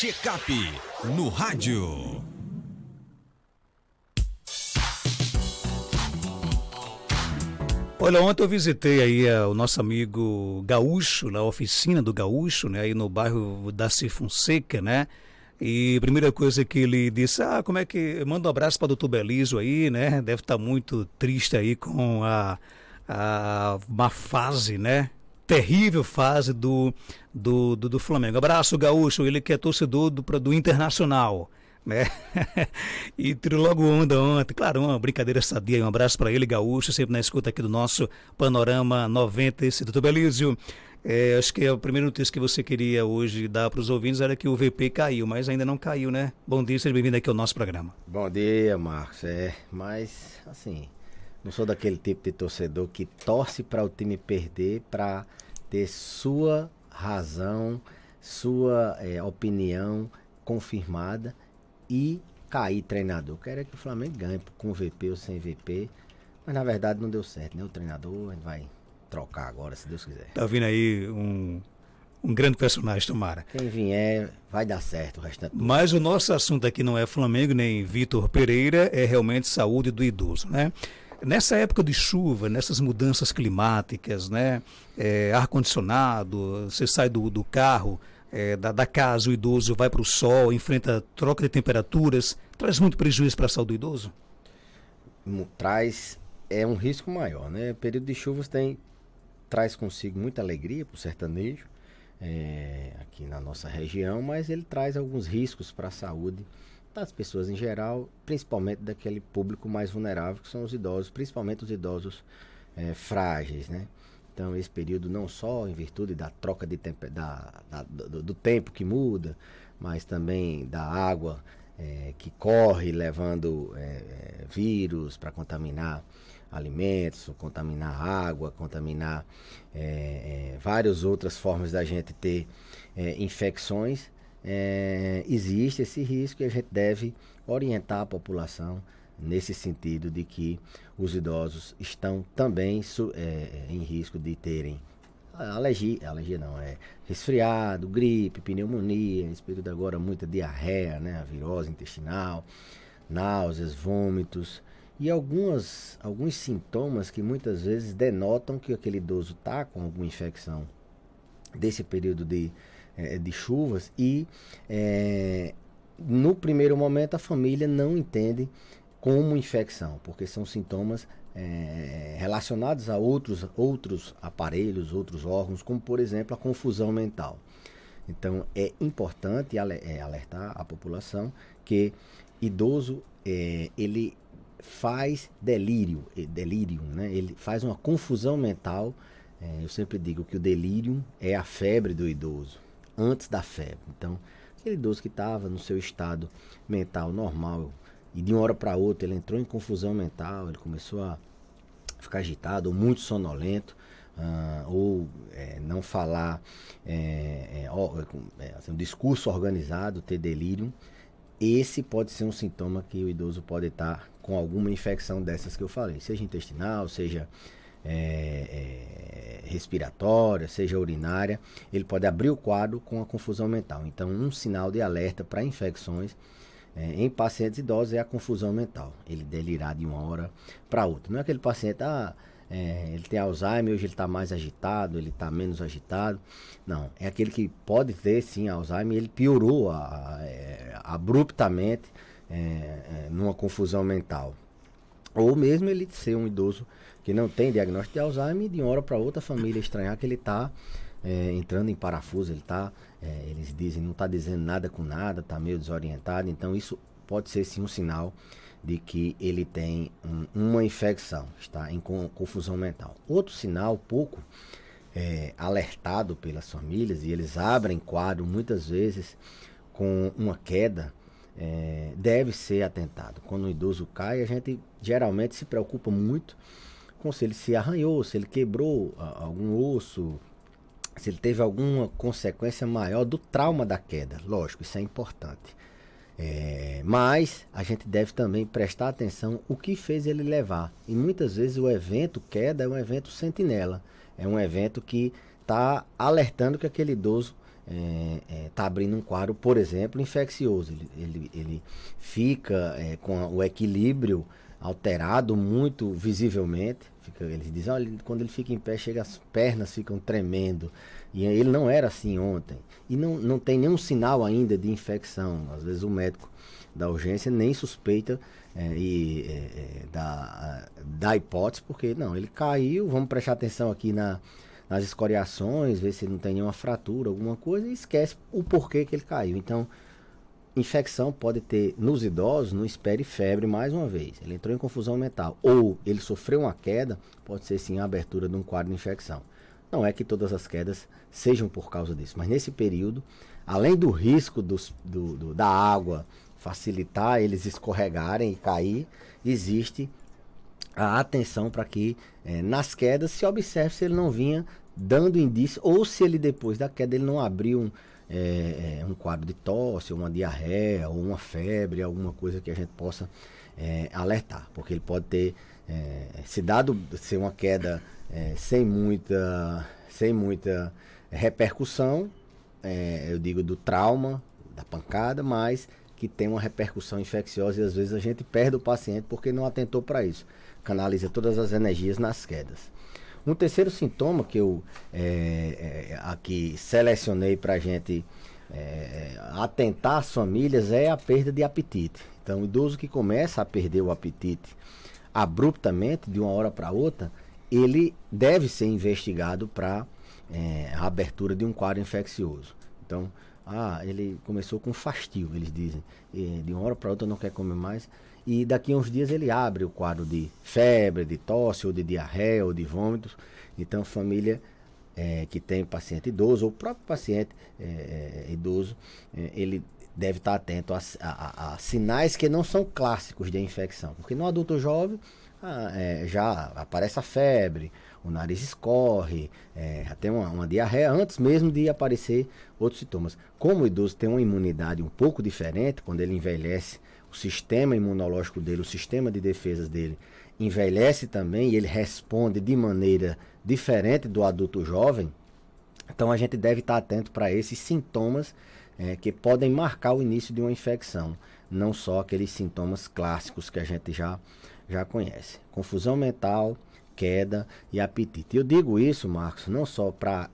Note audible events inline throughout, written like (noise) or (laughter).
Checkup no rádio. Olha, ontem eu visitei aí eh, o nosso amigo Gaúcho, na oficina do Gaúcho, né, aí no bairro da Cifunseca, né? E a primeira coisa que ele disse, ah, como é que. Manda um abraço para o doutor Belísio aí, né? Deve estar tá muito triste aí com a, a má fase, né? terrível fase do, do, do, do Flamengo. Abraço, Gaúcho, ele que é torcedor do, do Internacional. Né? (laughs) e tirou logo onda ontem. Claro, uma brincadeira sadia. Um abraço para ele, Gaúcho, sempre na escuta aqui do nosso Panorama 90. doutor Belísio, é, acho que é a primeira notícia que você queria hoje dar para os ouvintes era que o VP caiu, mas ainda não caiu, né? Bom dia, seja bem-vindo aqui ao nosso programa. Bom dia, Marcos. É, mas, assim, não sou daquele tipo de torcedor que torce para o time perder para ter sua razão, sua é, opinião confirmada e cair treinador. Quero é que o Flamengo ganhe com VP ou sem VP, mas na verdade não deu certo, né? O treinador vai trocar agora, se Deus quiser. Tá vindo aí um, um grande personagem, tomara. Quem vier, vai dar certo o restante. Do... Mas o nosso assunto aqui não é Flamengo nem Vitor Pereira, é realmente saúde do idoso, né? Nessa época de chuva, nessas mudanças climáticas, né? É, ar-condicionado, você sai do, do carro, é, da, da, casa, o idoso vai para o sol, enfrenta troca de temperaturas, traz muito prejuízo para a saúde do idoso? Traz, é um risco maior, né? O período de chuvas tem, traz consigo muita alegria para o sertanejo, é, aqui na nossa região, mas ele traz alguns riscos para a saúde das pessoas em geral, principalmente daquele público mais vulnerável, que são os idosos, principalmente os idosos é, frágeis, né? Então, esse período não só em virtude da troca de tempo, da, da do, do, tempo que muda, mas também da água é, que corre levando é, é vírus para contaminar alimentos, contaminar água, contaminar é, é, várias outras formas da gente ter infecções é, existe esse risco e a gente deve orientar a população nesse sentido de que os idosos estão também é, é, em risco de terem alergia, alergia não, é resfriado, gripe, pneumonia, nesse período agora muita diarreia, né, virose intestinal, náuseas, vômitos e algumas, alguns sintomas que muitas vezes denotam que aquele idoso está com alguma infecção desse período de é, é, de chuvas e é, no primeiro momento a família não entende como infecção, porque são sintomas é, relacionados a outros, outros aparelhos, outros órgãos, como por exemplo a confusão mental. Então é importante é, alertar a população que idoso é, ele faz delírio, é, delírio, né? Ele faz uma confusão mental. É, eu sempre digo que o delírio é a febre do idoso antes da febre. Então, aquele idoso que estava no seu estado mental normal e de uma hora para outra ele entrou em confusão mental, ele começou a ficar agitado ou muito sonolento. Uh, ou é, não falar é, é, ó, é, é, assim, um discurso organizado, ter delírio, esse pode ser um sintoma que o idoso pode estar tá com alguma infecção dessas que eu falei, seja intestinal, seja é, é, respiratória, seja urinária, ele pode abrir o quadro com a confusão mental. Então, um sinal de alerta para infecções é, em pacientes idosos é a confusão mental. Ele delirar de uma hora para outra. Não é aquele paciente, ah, é, ele tem Alzheimer, hoje ele está mais agitado, ele está menos agitado. Não, é aquele que pode ter sim Alzheimer, ele piorou a, a, é, abruptamente é, é, numa confusão mental. Ou mesmo ele ser um idoso que não tem diagnóstico de Alzheimer, de uma hora para outra a família estranhar que ele está é, entrando em parafuso, ele está, é, eles dizem, não está dizendo nada com nada, está meio desorientado. Então isso pode ser sim um sinal de que ele tem um, uma infecção, está em confusão mental. Outro sinal pouco é, alertado pelas famílias e eles abrem quadro muitas vezes com uma queda é, deve ser atentado. Quando o idoso cai, a gente geralmente se preocupa muito com se ele se arranhou, se ele quebrou algum osso, se ele teve alguma consequência maior do trauma da queda. Lógico, isso é importante. É, mas a gente deve também prestar atenção o que fez ele levar. E muitas vezes o evento queda é um evento sentinela. É um evento que está alertando que aquele idoso está é, é, tá abrindo um quadro, por exemplo, infeccioso. Ele, ele, ele fica é, com o equilíbrio alterado muito visivelmente. Fica, eles dizem, olha, quando ele fica em pé, chega as pernas ficam tremendo. E ele não era assim ontem. E não, não tem nenhum sinal ainda de infecção. Às vezes o médico da urgência nem suspeita é, e, é, é da, da hipótese, porque não, ele caiu, vamos prestar atenção aqui na, nas escoriações, ver se não tem nenhuma fratura, alguma coisa, e esquece o porquê que ele caiu. Então, infecção pode ter nos idosos, não espere febre mais uma vez. Ele entrou em confusão mental ou ele sofreu uma queda, pode ser sim a abertura de um quadro de infecção. Não é que todas as quedas sejam por causa disso, mas nesse período, além do risco dos, do, do, da água facilitar eles escorregarem e cair, existe a atenção para que eh, nas quedas se observe se ele não vinha dando indício ou se ele depois da queda ele não abriu um, é, é, um quadro de tosse, uma diarreia, ou uma febre, alguma coisa que a gente possa é, alertar, porque ele pode ter é, se dado ser uma queda é, sem muita sem muita repercussão, é, eu digo do trauma, da pancada, mas que tem uma repercussão infecciosa e às vezes a gente perde o paciente porque não atentou para isso. Canaliza todas as energias nas quedas. Um terceiro sintoma que eu é, é, aqui selecionei para a gente é, atentar as famílias é a perda de apetite. Então, o idoso que começa a perder o apetite abruptamente, de uma hora para outra, ele deve ser investigado para é, a abertura de um quadro infeccioso. Então, ah, ele começou com fastio, eles dizem. E de uma hora para outra não quer comer mais e daqui a uns dias ele abre o quadro de febre, de tosse, ou de diarreia, ou de vômitos. Então, família é, que tem paciente idoso, ou próprio paciente é, é idoso, é, ele deve estar atento a, a, a, sinais que não são clássicos de infecção. Porque no adulto jovem ah, é, já aparece a febre, o nariz escorre, é, até uma, uma, diarreia antes mesmo de aparecer outros sintomas. Como o idoso tem uma imunidade um pouco diferente, quando ele envelhece, o sistema imunológico dele, o sistema de defesas dele envelhece também e ele responde de maneira diferente do adulto jovem, então a gente deve estar atento para esses sintomas é, que podem marcar o início de uma infecção, não só aqueles sintomas clássicos que a gente já, já conhece. Confusão mental, queda e apetite. Eu digo isso, Marcos, não só para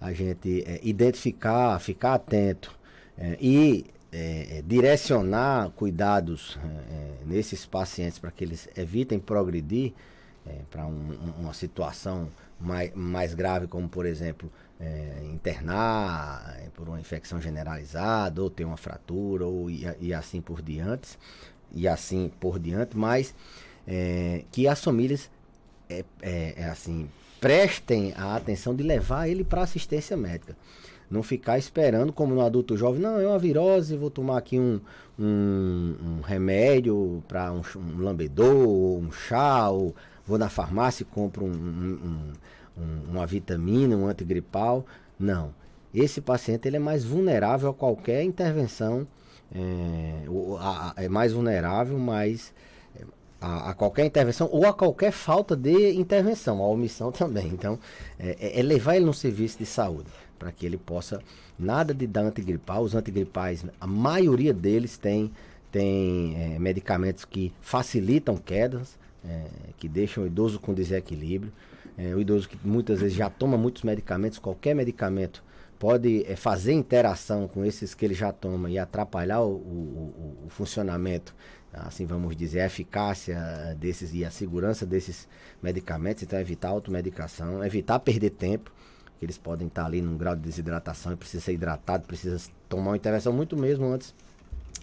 a gente é, identificar, ficar atento é, e é, é, direcionar cuidados é, é, nesses pacientes para que eles evitem progredir é, para um, uma situação mais, mais grave, como por exemplo internar por uma infecção generalizada, ou ter uma fratura, ou e, e assim por diante, e assim por diante, mas que as famílias é, assim prestem a atenção de levar ele para assistência médica. Não ficar esperando, como no adulto jovem, não, é uma virose, vou tomar aqui um, um, um remédio para um, um lambedor, um chá, ou vou na farmácia e compro um, um, uma vitamina, um antigripal. Não. Esse paciente ele é mais vulnerável a qualquer intervenção, é, é mais vulnerável, mais a, a, qualquer intervenção ou a qualquer falta de intervenção, a omissão (laughs) também. Então, é, é, é levar ele no serviço de saúde para que ele possa nada de dar antigripal. Os antigripais, a maioria deles tem, tem é, medicamentos que facilitam quedas, é, que deixam o idoso com desequilíbrio. É, o idoso que muitas vezes já toma muitos medicamentos, qualquer medicamento pode é, fazer interação com esses que ele já toma e atrapalhar o, o, o funcionamento assim vamos dizer, a eficácia desses e a segurança desses medicamentos, então evitar automedicação, evitar perder tempo, que eles podem estar ali num grau de desidratação e precisa ser hidratado, precisa tomar uma intervenção muito mesmo antes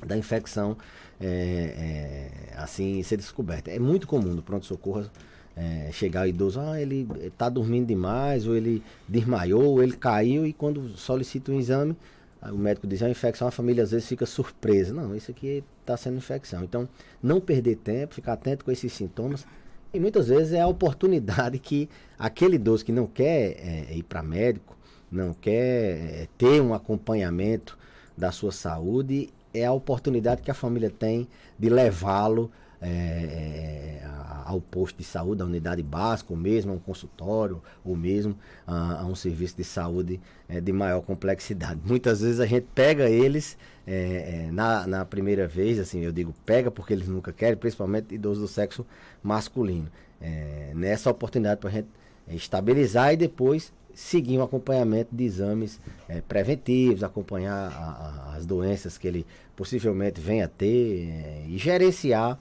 da infecção é, é, assim ser descoberta. É muito comum no pronto-socorro é, chegar o idoso, ah, ele está dormindo demais, ou ele desmaiou, ou ele caiu, e quando solicita um exame, o médico diz, é ah, uma infecção, a família às vezes fica surpresa. Não, isso aqui é está sendo infecção. Então, não perder tempo, ficar atento com esses sintomas. E muitas vezes é a oportunidade que aquele idoso que não quer é, ir para médico, não quer é, ter um acompanhamento da sua saúde, é a oportunidade que a família tem de levá-lo é, é ao posto de saúde, à unidade básica, ou mesmo a um consultório, ou mesmo a, a um serviço de saúde é, de maior complexidade. (laughs) Muitas vezes a gente pega eles é, é, na, na primeira vez, assim, eu digo pega porque eles nunca querem, principalmente idosos do sexo masculino. É, nessa oportunidade para a gente estabilizar e depois seguir um acompanhamento de exames é, preventivos, acompanhar a, a, as doenças que ele possivelmente venha a ter é, e gerenciar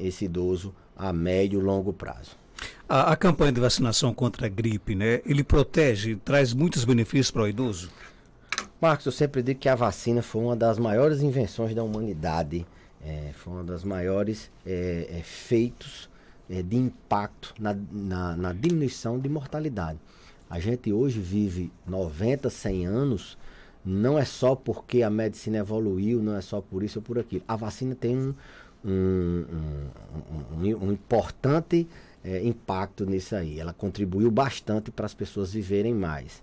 esse idoso a médio e longo prazo. A, a, campanha de vacinação contra a gripe, né? Ele protege, traz muitos benefícios para o idoso? Marcos, eu sempre digo que a vacina foi uma das maiores invenções da humanidade, é, foi uma das maiores é, é, feitos é, de impacto na, na, na, diminuição de mortalidade. A gente hoje vive 90, 100 anos, não é só porque a medicina evoluiu, não é só por isso ou por aquilo. A vacina tem um, um, um, um importante é, impacto nisso aí. Ela contribuiu bastante para as pessoas viverem mais.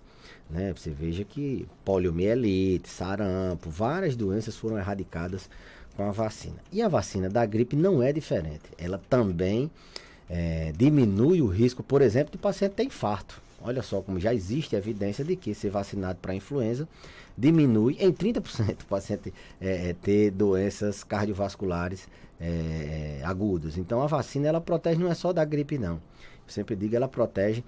Né? Você veja que poliomielite, sarampo, várias doenças foram erradicadas com a vacina. E a vacina da gripe não é diferente. Ela também é, diminui o risco, por exemplo, de paciente ter infarto. Olha só como já existe evidência de que ser vacinado para influenza diminui em 30% o paciente é, é, ter doenças cardiovasculares é, agudas. Então a vacina ela protege não é só da gripe não. Eu sempre digo ela protege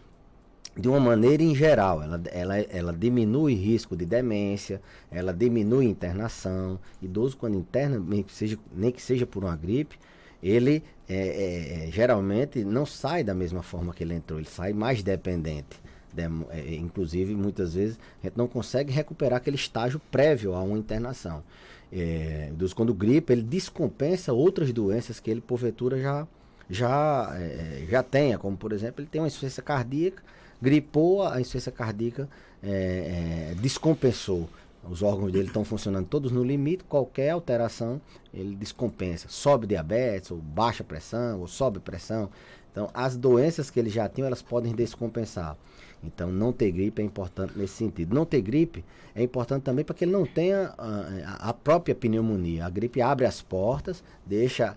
de uma maneira em geral, ela, ela, ela diminui risco de demência, ela diminui internação. Idoso quando interna, nem que seja, nem que seja por uma gripe, ele é, é, geralmente não sai da mesma forma que ele entrou, ele sai mais dependente. É, é, inclusive, muitas vezes, a gente não consegue recuperar aquele estágio prévio a uma internação. É, dos, quando gripe, ele descompensa outras doenças que ele, porventura, já, já, é, é, já tenha. Como, por exemplo, ele tem uma insuficiência cardíaca, gripou, a insuficiência cardíaca é, descompensou. Os órgãos dele estão funcionando todos no limite, qualquer alteração ele descompensa. Sobe diabetes, ou baixa pressão, ou sobe pressão. Então, as doenças que ele já tinha, elas podem descompensar. Então, não ter gripe é importante nesse sentido. Não ter gripe é importante também para que ele não tenha ah, a, a, própria pneumonia. A gripe abre as portas, deixa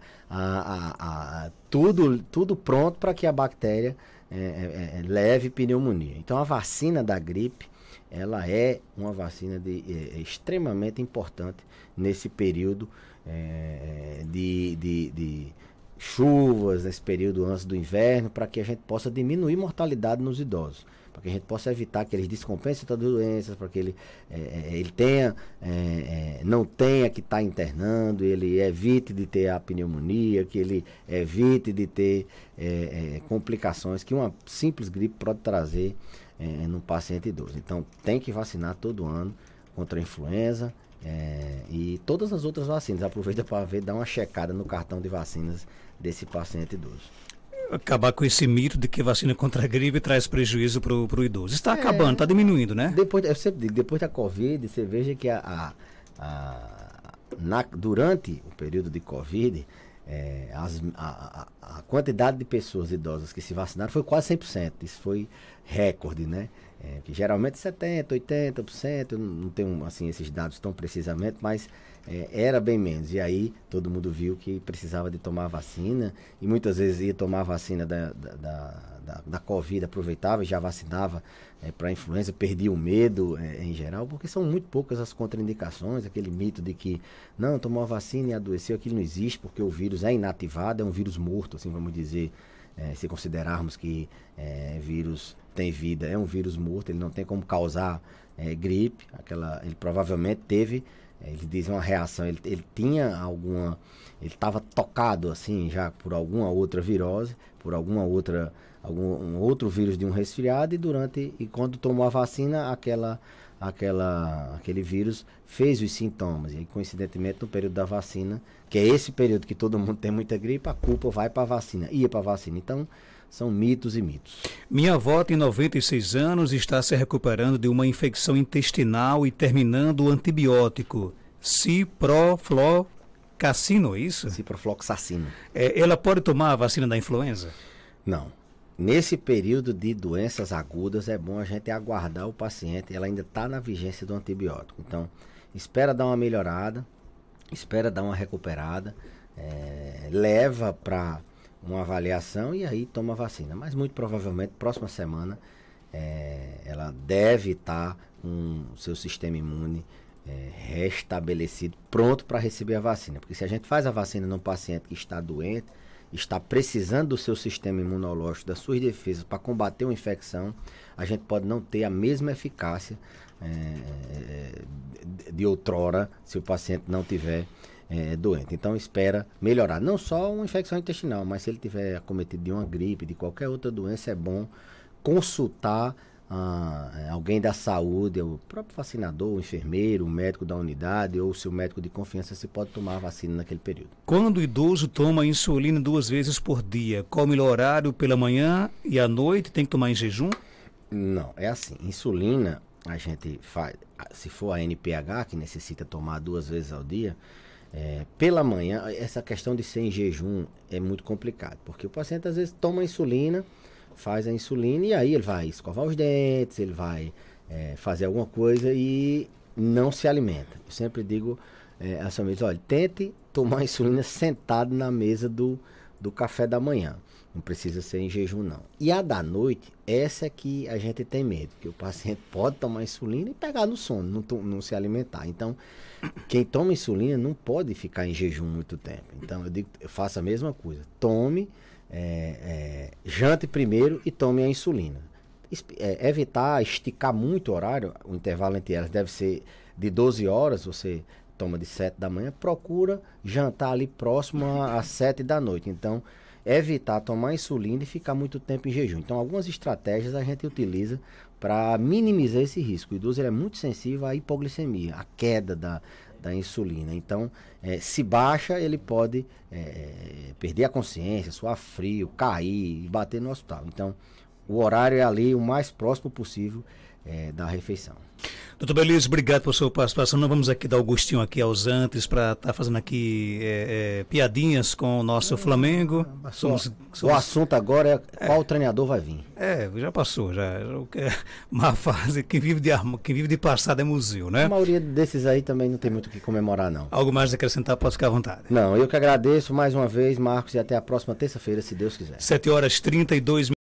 tudo, tudo pronto para que a bactéria é, é, é, leve pneumonia. Então, a vacina da gripe ela é uma vacina de, extremamente importante nesse período de, de, de chuvas nesse período antes do inverno, para que a gente possa diminuir mortalidade nos idosos, para que a gente possa evitar que eles descompensem todas as doenças, para que ele, é, é, é, ele tenha, é, é não tenha que estar tá internando, ele evite de ter a pneumonia, que ele evite de ter é, complicações que uma simples gripe pode trazer é, num paciente idoso. Então tem que vacinar todo ano contra a influenza é, e todas as outras vacinas. Aproveita para ver, dar uma checada no cartão de vacinas desse paciente idoso. Acabar com esse mito de que vacina contra a gripe traz prejuízo para o idoso. Está é, acabando, está diminuindo, né? Depois, eu sempre digo, depois da Covid, você veja que a, a, a na, durante o período de Covid, é, as, a, a, a, quantidade de pessoas idosas que se vacinaram foi quase 100%. Isso foi recorde, né? É, que geralmente 70%, 80%, não tenho assim, esses dados tão precisamente, mas é, era bem menos. E aí todo mundo viu que precisava de tomar vacina, e muitas vezes ia tomar vacina da, da, da, da Covid, aproveitava e já vacinava é, para a influenza, perdia o medo é, em geral, porque são muito poucas as contraindicações, aquele mito de que não, tomou a vacina e adoeceu, aquilo não existe, porque o vírus é inativado, é um vírus morto, assim vamos dizer, é, se considerarmos que é vírus tem vida, é um vírus morto, ele não tem como causar é, gripe, aquela, ele provavelmente teve, é, ele diz uma reação, ele, ele tinha alguma, ele estava tocado assim já por alguma outra virose, por alguma outra, algum um outro vírus de um resfriado e durante e quando tomou a vacina aquela aquela aquele vírus fez os sintomas e coincidentemente no período da vacina, que é esse período que todo mundo tem muita gripe, a culpa vai para a vacina, ia para a vacina, então são mitos e mitos. Minha avó tem 96 anos e está se recuperando de uma infecção intestinal e terminando o antibiótico ciprofloxacino, é isso? Ciprofloxacino. É, ela pode tomar a vacina da influenza? Não. Nesse período de doenças agudas, é bom a gente aguardar o paciente, ela ainda está na vigência do antibiótico. Então, espera dar uma melhorada, espera dar uma recuperada, é, leva para uma avaliação e aí toma a vacina. Mas muito provavelmente, próxima semana, é, ela deve estar com o seu sistema imune é, restabelecido, pronto para receber a vacina. Porque se a gente faz a vacina num paciente que está doente, está precisando do seu sistema imunológico, das suas defesas para combater uma infecção, a gente pode não ter a mesma eficácia é, é de outrora se o paciente não tiver é, doente. Então espera melhorar. Não só uma infecção intestinal, mas se ele tiver acometido de uma gripe, de qualquer outra doença, é bom consultar ah, é, alguém da saúde, o próprio vacinador, o enfermeiro, o médico da unidade ou o seu médico de confiança, se pode tomar a vacina naquele período. Quando o idoso toma insulina duas vezes por dia, qual o melhor horário pela manhã e à noite? Tem que tomar em jejum? Não, é assim. Insulina, a gente faz, se for a NPH, que necessita tomar duas vezes ao dia, é, pela manhã, essa questão de ser em jejum é muito complicado, porque o paciente às vezes toma insulina, faz a insulina e aí ele vai escovar os dentes, ele vai é, fazer alguma coisa e não se alimenta. Eu sempre digo é, aos amigos, olha, tente tomar insulina sentado na mesa do, do café da manhã. Não precisa ser em jejum, não. E a da noite, essa é que a gente tem medo, que o paciente (laughs) pode tomar insulina e pegar no sono, não, não se alimentar. Então, quem toma insulina não pode ficar em jejum muito tempo. Então, eu digo, eu faço a mesma coisa. Tome, é, é, jante primeiro e tome a insulina. é, evitar esticar muito o horário, o intervalo entre elas deve ser de 12 horas, você toma de 7 da manhã, procura jantar ali próximo às 7 da noite. Então, evitar tomar insulina e ficar muito tempo em jejum. Então, algumas estratégias a gente utiliza para minimizar esse risco. O idoso é muito sensível à hipoglicemia, à queda da, da insulina. Então, é, se baixa, ele pode é, é, perder a consciência, suar frio, cair e bater no hospital. Então, o horário é ali o mais próximo possível é, da refeição. Doutor Belize, obrigado pela sua participação. Não vamos aqui dar o gostinho aqui aos antes para estar tá fazendo aqui é, é, piadinhas com o nosso Flamengo. Somos, somos... O assunto agora é, é. qual é, treinador vai vir. É, já passou, já. já é uma fase que vive de que vive de passado é museu, né? A maioria desses aí também não tem muito o que comemorar, não. Algo mais a acrescentar, pode ficar à vontade. Não, eu que agradeço mais uma vez, Marcos, e até a próxima terça-feira, se Deus quiser. 7 horas 32 minutos.